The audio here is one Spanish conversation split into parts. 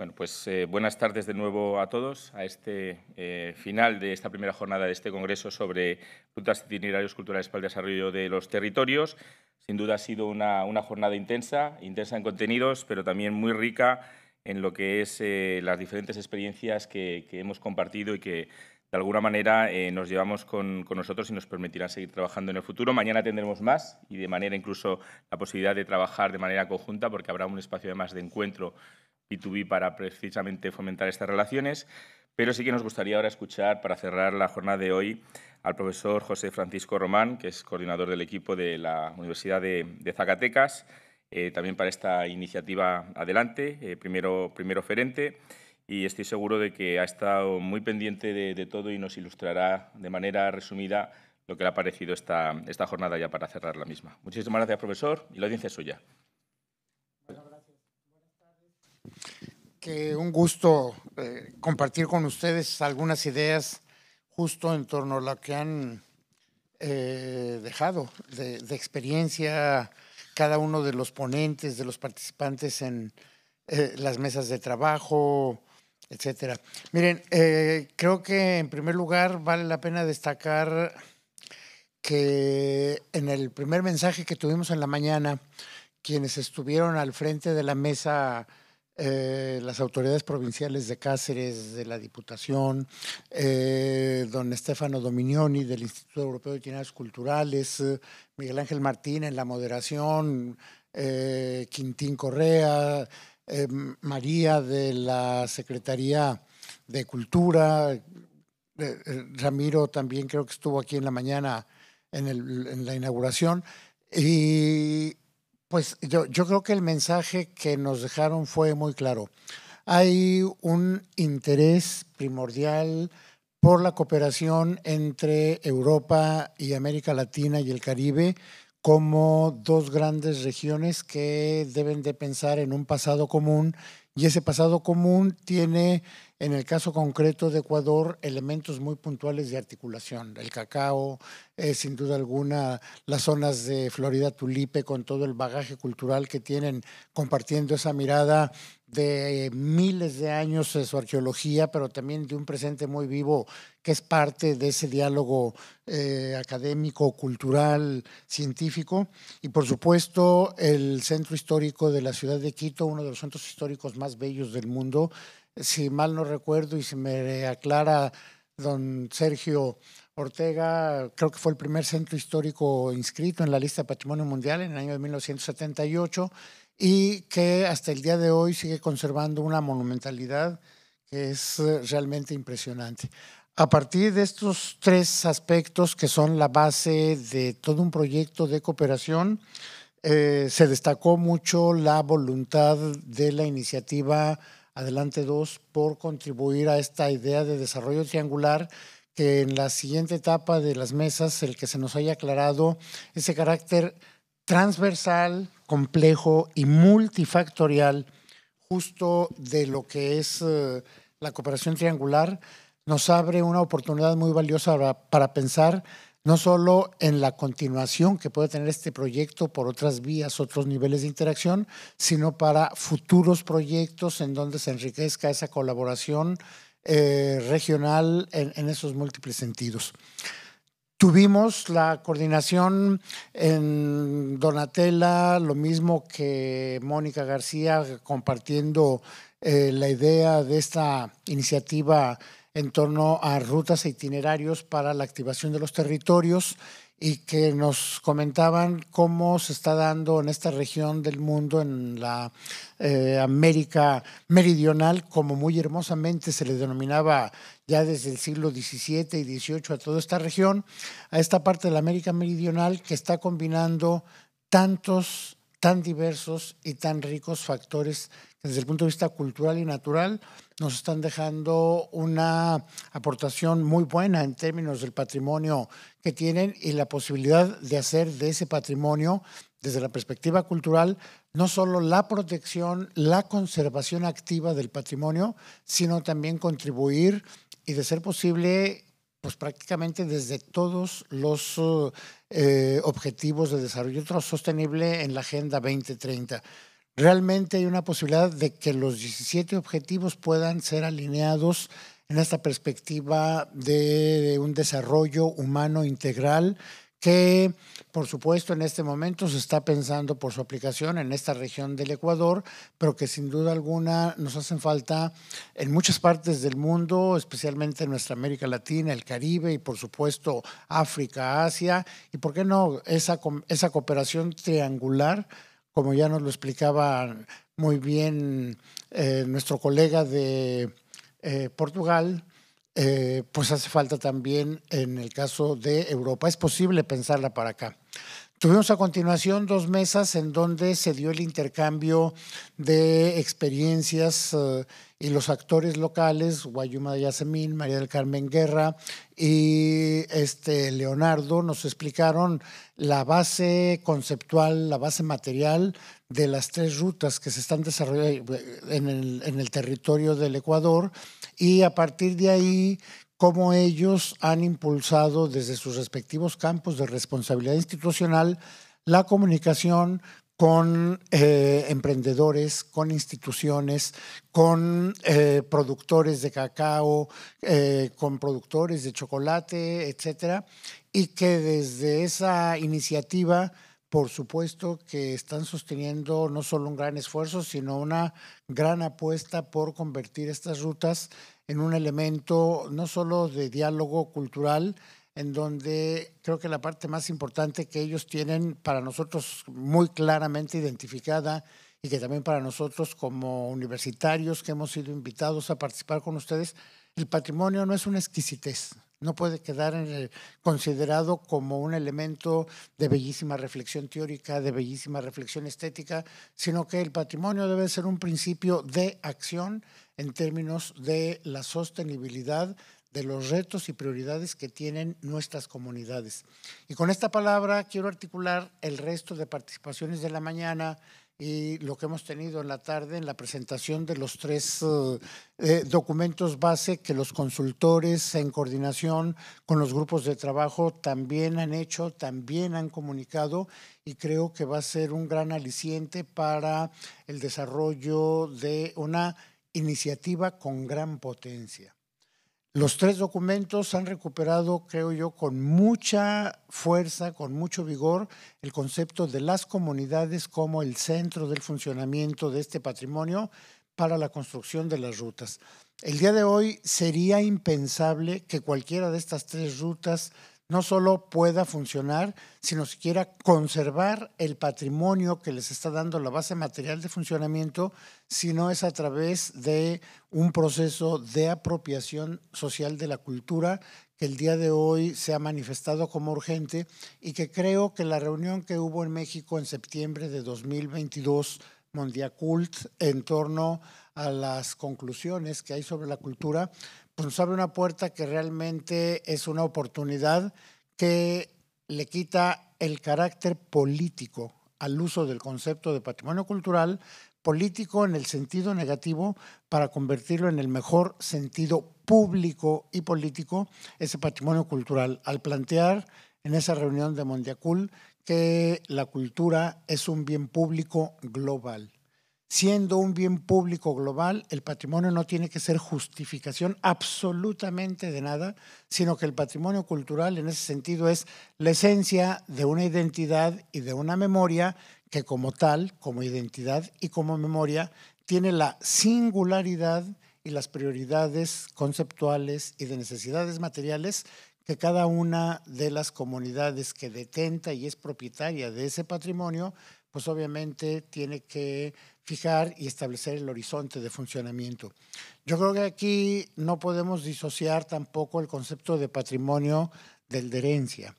Bueno, pues eh, buenas tardes de nuevo a todos a este eh, final de esta primera jornada de este Congreso sobre rutas itinerarios culturales para el desarrollo de los territorios. Sin duda ha sido una, jornada intensa, intensa en contenidos, pero también muy rica en lo que es eh, las diferentes experiencias que, hemos compartido y que de alguna manera nos llevamos con, nosotros y nos permitirán seguir trabajando en el futuro. Mañana tendremos más y de manera incluso la posibilidad de trabajar de manera conjunta porque habrá un espacio además de encuentro B2B para precisamente fomentar estas relaciones. Pero sí que nos gustaría ahora escuchar, para cerrar la jornada de hoy, al profesor José Francisco Román, que es coordinador del equipo de la Universidad de, Zacatecas, eh, también para esta iniciativa adelante, eh, primero, primero Y estoy seguro de que ha estado muy pendiente de, todo y nos ilustrará de manera resumida lo que le ha parecido esta, esta jornada ya para cerrar la misma. Muchísimas gracias, profesor, y la audiencia es suya. Que un gusto eh, compartir con ustedes algunas ideas justo en torno a lo que han eh, dejado de, experiencia cada uno de los ponentes, de los participantes en eh, las mesas de trabajo, etcétera. Miren, creo que en primer lugar vale la pena destacar que en el primer mensaje que tuvimos en la mañana, quienes estuvieron al frente de la mesa eh, las autoridades provinciales de Cáceres, de la Diputación, eh, don Estefano Dominioni del Instituto Europeo de Ciencias Culturales, eh, Miguel Ángel Martín en la moderación, Quintín Correa, María de la Secretaría de Cultura, Ramiro también creo que estuvo aquí en la mañana en, en la inauguración. Y pues yo, yo creo que el mensaje que nos dejaron fue muy claro. Hay un interés primordial por la cooperación entre Europa y América Latina y el Caribe como dos grandes regiones que deben de pensar en un pasado común y ese pasado común tiene en el caso concreto de Ecuador, elementos muy puntuales de articulación. El cacao, sin duda alguna, las zonas de Florida Tulipe con todo el bagaje cultural que tienen, compartiendo esa mirada de eh, miles de años de su arqueología, pero también de un presente muy vivo que es parte de ese diálogo eh, académico, cultural, científico. Y por supuesto, el centro histórico de la ciudad de Quito, uno de los centros históricos más bellos del mundo, si mal no recuerdo y si me aclara don Sergio Ortega, creo que fue el primer centro histórico inscrito en la lista de Patrimonio Mundial en el año de 1978 y que hasta el día de hoy sigue conservando una monumentalidad que es eh, realmente impresionante. A partir de estos tres aspectos que son la base de todo un proyecto de cooperación, eh, se destacó mucho la voluntad de la iniciativa Adelante dos por contribuir a esta idea de desarrollo triangular que en la siguiente etapa de las mesas, el que se nos haya aclarado ese carácter transversal, complejo y multifactorial justo de lo que es eh, la cooperación triangular, nos abre una oportunidad muy valiosa para pensar no solo en la continuación que puede tener este proyecto por otras vías, otros niveles de interacción, sino para futuros proyectos en donde se enriquezca esa colaboración eh, regional en, esos múltiples sentidos. Tuvimos la coordinación en Donatella, lo mismo que Mónica García compartiendo eh, la idea de esta iniciativa en torno a rutas e itinerarios para la activación de los territorios y que nos comentaban cómo se está dando en esta región del mundo, en la eh, América meridional, como muy hermosamente se le denominaba ya desde el siglo XVII y XVIII a toda esta región, a esta parte de la América meridional que está combinando tantos, tan diversos y tan ricos factores desde el punto de vista cultural y natural nos están dejando una aportación muy buena en términos del patrimonio que tienen y la posibilidad de hacer de ese patrimonio, desde la perspectiva cultural, no solo la protección, la conservación activa del patrimonio, sino también contribuir y, de ser posible, pues prácticamente desde todos los eh, objetivos de desarrollo sostenible en la Agenda 2030 realmente hay una posibilidad de que los 17 objetivos puedan ser alineados en esta perspectiva de, un desarrollo humano integral que, por supuesto, en este momento se está pensando por su aplicación en esta región del Ecuador, pero que sin duda alguna nos hacen falta en muchas partes del mundo, especialmente en nuestra América Latina, el Caribe y, por supuesto, África, Asia, y, ¿por qué no?, esa, esa cooperación triangular como ya nos lo explicaba muy bien eh, nuestro colega de eh, Portugal, eh, pues hace falta también en el caso de Europa. Es posible pensarla para acá. Tuvimos a continuación dos mesas en donde se dio el intercambio de experiencias y los actores locales, Guayuma de Yasemín, María del Carmen Guerra y este Leonardo, nos explicaron la base conceptual, la base material de las tres rutas que se están desarrollando en el territorio del Ecuador y a partir de ahí cómo ellos han impulsado desde sus respectivos campos de responsabilidad institucional la comunicación con eh, emprendedores, con instituciones, con eh, productores de cacao, eh, con productores de chocolate, etcétera, y que desde esa iniciativa, por supuesto, que están sosteniendo no solo un gran esfuerzo, sino una gran apuesta por convertir estas rutas en un elemento no solo de diálogo cultural, en donde creo que la parte más importante que ellos tienen para nosotros muy claramente identificada y que también para nosotros como universitarios que hemos sido invitados a participar con ustedes, el patrimonio no es una exquisitez, no puede quedar en considerado como un elemento de bellísima reflexión teórica, de bellísima reflexión estética, sino que el patrimonio debe ser un principio de acción en términos de la sostenibilidad de los retos y prioridades que tienen nuestras comunidades. Y con esta palabra quiero articular el resto de participaciones de la mañana y lo que hemos tenido en la tarde en la presentación de los tres eh, eh, documentos base que los consultores en coordinación con los grupos de trabajo también han hecho, también han comunicado y creo que va a ser un gran aliciente para el desarrollo de una iniciativa con gran potencia. Los tres documentos han recuperado, creo yo, con mucha fuerza, con mucho vigor, el concepto de las comunidades como el centro del funcionamiento de este patrimonio para la construcción de las rutas. El día de hoy sería impensable que cualquiera de estas tres rutas no solo pueda funcionar, sino siquiera conservar el patrimonio que les está dando la base material de funcionamiento, sino es a través de un proceso de apropiación social de la cultura que el día de hoy se ha manifestado como urgente y que creo que la reunión que hubo en México en septiembre de 2022 Mondiacult en torno a las conclusiones que hay sobre la cultura, pues, abre una puerta que realmente es una oportunidad que le quita el carácter político al uso del concepto de patrimonio cultural, político en el sentido negativo, para convertirlo en el mejor sentido público y político, ese patrimonio cultural, al plantear en esa reunión de Mondiacul que la cultura es un bien público global siendo un bien público global, el patrimonio no tiene que ser justificación absolutamente de nada, sino que el patrimonio cultural en ese sentido es la esencia de una identidad y de una memoria que como tal, como identidad y como memoria, tiene la singularidad y las prioridades conceptuales y de necesidades materiales que cada una de las comunidades que detenta y es propietaria de ese patrimonio pues obviamente tiene que fijar y establecer el horizonte de funcionamiento. Yo creo que aquí no podemos disociar tampoco el concepto de patrimonio del de herencia.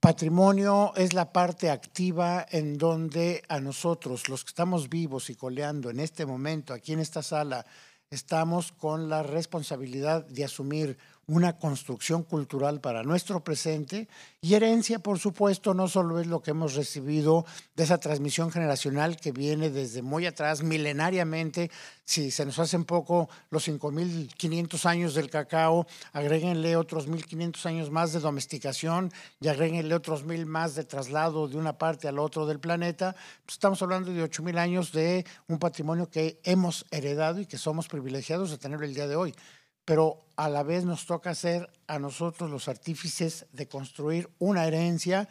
Patrimonio es la parte activa en donde a nosotros, los que estamos vivos y coleando en este momento, aquí en esta sala, estamos con la responsabilidad de asumir una construcción cultural para nuestro presente y herencia, por supuesto, no solo es lo que hemos recibido de esa transmisión generacional que viene desde muy atrás, milenariamente, si se nos hacen poco los 5.500 años del cacao, agréguenle otros 1.500 años más de domesticación y agréguenle otros 1.000 más de traslado de una parte al otro del planeta, pues estamos hablando de 8.000 años de un patrimonio que hemos heredado y que somos privilegiados de tener el día de hoy pero a la vez nos toca ser a nosotros los artífices de construir una herencia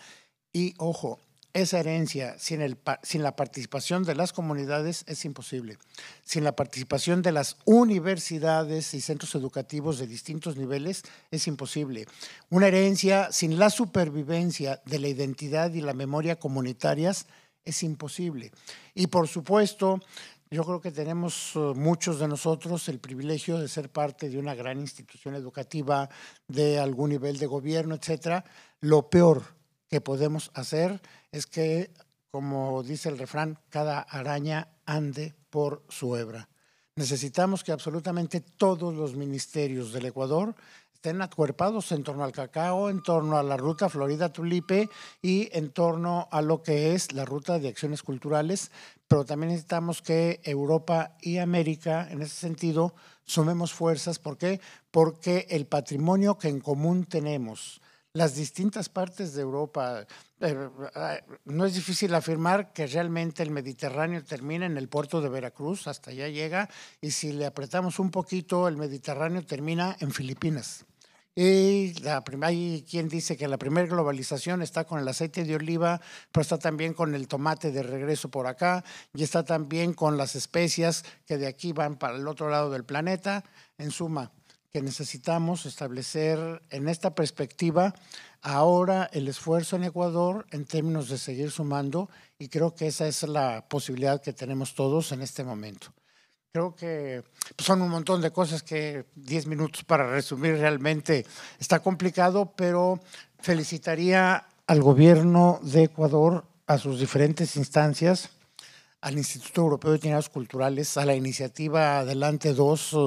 y, ojo, esa herencia sin, sin la participación de las comunidades es imposible. Sin la participación de las universidades y centros educativos de distintos niveles es imposible. Una herencia sin la supervivencia de la identidad y la memoria comunitarias es imposible. Y por supuesto, yo creo que tenemos eh, muchos de nosotros el privilegio de ser parte de una gran institución educativa, de algún nivel de gobierno, etcétera. Lo peor que podemos hacer es que, como dice el refrán, cada araña ande por su hebra. Necesitamos que absolutamente todos los ministerios del Ecuador estén acuerpados en torno al cacao, en torno a la ruta Florida Tulipe y en torno a lo que es la ruta de acciones culturales, pero también necesitamos que Europa y América, en ese sentido, sumemos fuerzas. ¿Por qué? Porque el patrimonio que en común tenemos, las distintas partes de Europa. Eh, eh, no es difícil afirmar que realmente el Mediterráneo termina en el puerto de Veracruz, hasta allá llega, y si le apretamos un poquito, el Mediterráneo termina en Filipinas. Y la hay quien dice que la primera globalización está con el aceite de oliva, pero está también con el tomate de regreso por acá, y está también con las especias que de aquí van para el otro lado del planeta. En suma, que necesitamos establecer en esta perspectiva ahora el esfuerzo en Ecuador en términos de seguir sumando, y creo que esa es la posibilidad que tenemos todos en este momento. Creo que pues, son un montón de cosas que 10 minutos para resumir realmente está complicado, pero felicitaría al gobierno de Ecuador, a sus diferentes instancias, al Instituto Europeo de Itinerarios Culturales, a la iniciativa Adelante 2,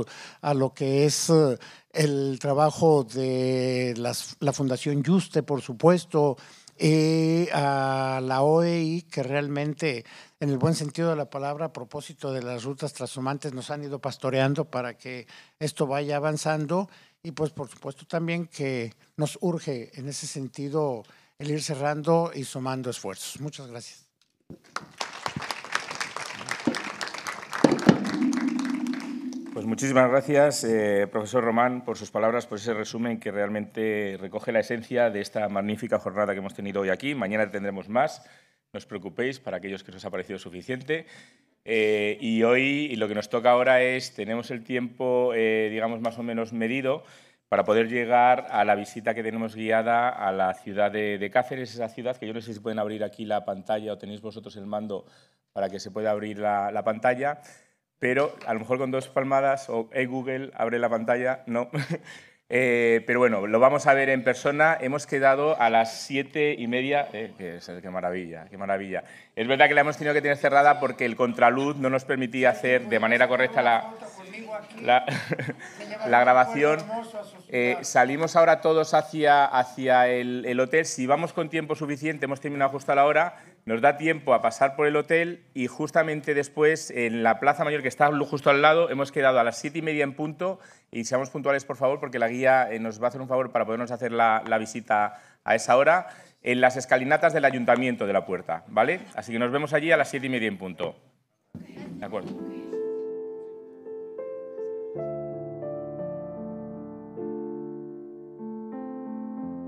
a lo que es eh, el trabajo de la Fundación Juste, por supuesto, y eh, a la OEI, que realmente, en el buen sentido de la palabra, a propósito de las rutas transhumantes, nos han ido pastoreando para que esto vaya avanzando. Y pues por supuesto también que nos urge en ese sentido el ir cerrando y sumando esfuerzos. Muchas gracias. Pues muchísimas gracias, eh, profesor Román, por sus palabras, por ese resumen que realmente recoge la esencia de esta magnífica jornada que hemos tenido hoy aquí. Mañana tendremos más, no os preocupéis, para aquellos que os ha parecido suficiente. Eh, y hoy lo que nos toca ahora es, tenemos el tiempo, eh, digamos, más o menos medido para poder llegar a la visita que tenemos guiada a la ciudad de, Cáceres, esa ciudad que yo no sé si pueden abrir aquí la pantalla o tenéis vosotros el mando para que se pueda abrir la pantalla pero a lo mejor con dos palmadas o Google, abre la pantalla, no. Eh, pero bueno, lo vamos a ver en persona. Hemos quedado a las siete y media. Eh, qué, maravilla, qué maravilla. Es verdad que la hemos tenido que tener cerrada porque el contraluz no nos permitía hacer de manera correcta la, la, grabación. Eh, salimos ahora todos hacia, hacia el, el hotel. Si vamos con tiempo suficiente, hemos terminado justo a la hora nos da tiempo a pasar por el hotel y justamente después, en la Plaza Mayor, que está justo al lado, hemos quedado a las siete y media en punto. Y seamos puntuales, por favor, porque la guía eh, nos va a hacer un favor para podernos hacer la, la visita a esa hora, en las escalinatas del Ayuntamiento de la Puerta, ¿vale? Así que nos vemos allí a las siete y media en punto. De acuerdo.